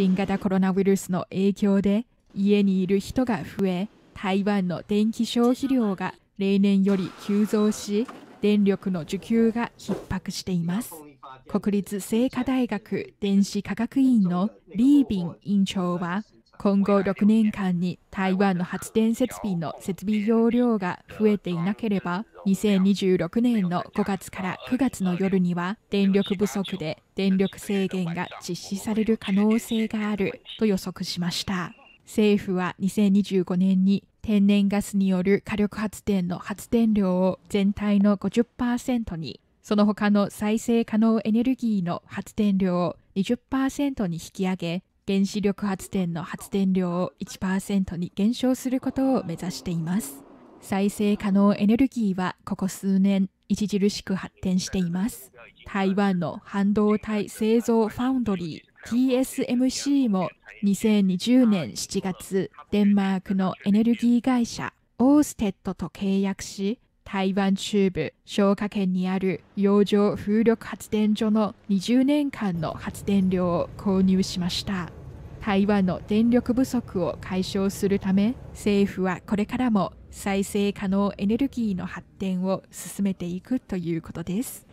新型コロナウイルスの影響で家にいる人が増え、台湾の電気消費量が例年より急増し、電力の需給が逼迫しています。国立清華大学電子科学院のリービン院長は、今後6年間に台湾の発電設備の設備容量が増えていなければ2026年の5月から9月の夜には電力不足で電力制限が実施される可能性があると予測しました政府は2025年に天然ガスによる火力発電の発電量を全体の50%にその他の再生可能エネルギーの発電量を20%に引き上げ原子力発電の発電量を1%に減少することを目指しています。再生可能エネルギーはここ数年著しく発展しています。台湾の半導体製造ファウンドリー TSMC も2020年7月、デンマークのエネルギー会社オーステッドと契約し、台湾中部消火圏にある洋上風力発電所の20年間の発電量を購入しました。台湾の電力不足を解消するため政府はこれからも再生可能エネルギーの発展を進めていくということです。